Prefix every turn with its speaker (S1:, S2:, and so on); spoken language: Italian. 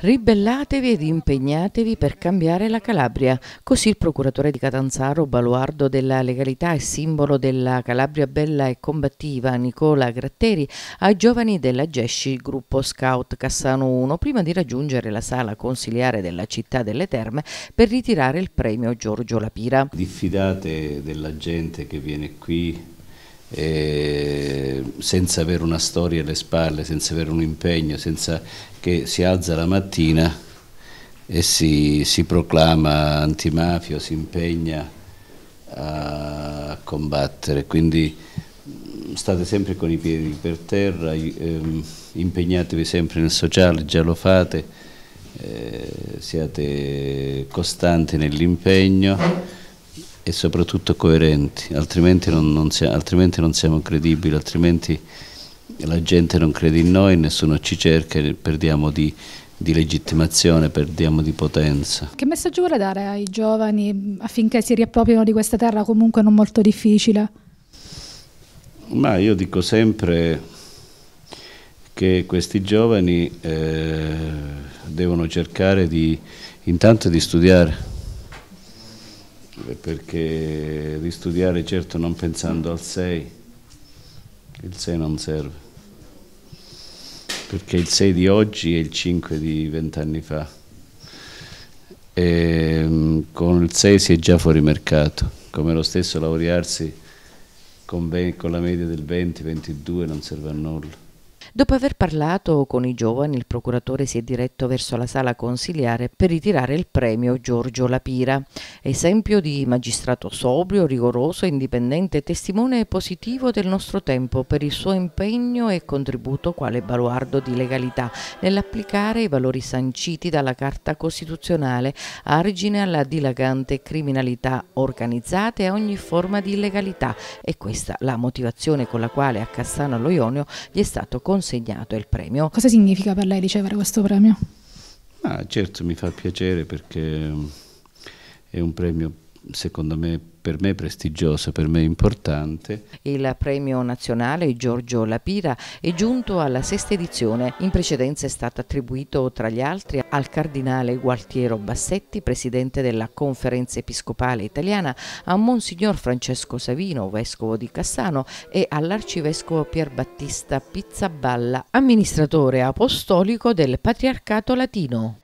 S1: Ribellatevi ed impegnatevi per cambiare la Calabria. Così il procuratore di Catanzaro, baluardo della legalità e simbolo della Calabria bella e combattiva, Nicola Gratteri, ai giovani della GESCI, gruppo scout Cassano 1, prima di raggiungere la sala consiliare della città delle Terme per ritirare il premio Giorgio
S2: Lapira. Diffidate della gente che viene qui eh, senza avere una storia alle spalle, senza avere un impegno, senza che si alza la mattina e si, si proclama antimafia, si impegna a combattere. Quindi mm, state sempre con i piedi per terra, ehm, impegnatevi sempre nel sociale, già lo fate, eh, siate costanti nell'impegno e soprattutto coerenti, altrimenti non, non siamo, altrimenti non, siamo, credibili, altrimenti la gente non crede in noi, nessuno ci cerca e perdiamo di, di legittimazione, perdiamo di potenza.
S3: Che messaggio vuole dare ai giovani affinché si riappropriano di questa terra comunque non molto difficile?
S2: Ma io dico sempre che questi giovani eh, devono cercare di, intanto di studiare, difficile perché ristudiare certo non pensando al 6, il 6 non serve, perché il 6 di oggi è il 5 di vent'anni fa e ehm, con il 6 si è già fuori mercato, come lo stesso laurearsi con, con la media del 20-22 non serve a nulla.
S1: Dopo aver parlato con i giovani, il procuratore si è diretto verso la sala consiliare per ritirare il premio Giorgio Lapira, esempio di magistrato sobrio, rigoroso, indipendente, testimone positivo del nostro tempo per il suo impegno e contributo quale baluardo di legalità nell'applicare i valori sanciti dalla Carta Costituzionale, argine alla dilagante criminalità organizzata e a ogni forma di illegalità e questa la motivazione con la quale a Cassano allo Ionio gli è stato consentito consegnato il premio. Cosa
S3: significa per lei ricevere questo premio?
S2: Ah, certo, mi fa piacere perché è un premio secondo me per me prestigioso, per me importante.
S1: Il premio nazionale Giorgio Lapira è giunto alla sesta edizione. In precedenza è stato attribuito tra gli altri al cardinale Gualtiero Bassetti, presidente della Conferenza Episcopale Italiana, a Monsignor Francesco Savino, vescovo di Cassano e all'arcivescovo Pierbattista Pizzaballa, amministratore apostolico del Patriarcato Latino.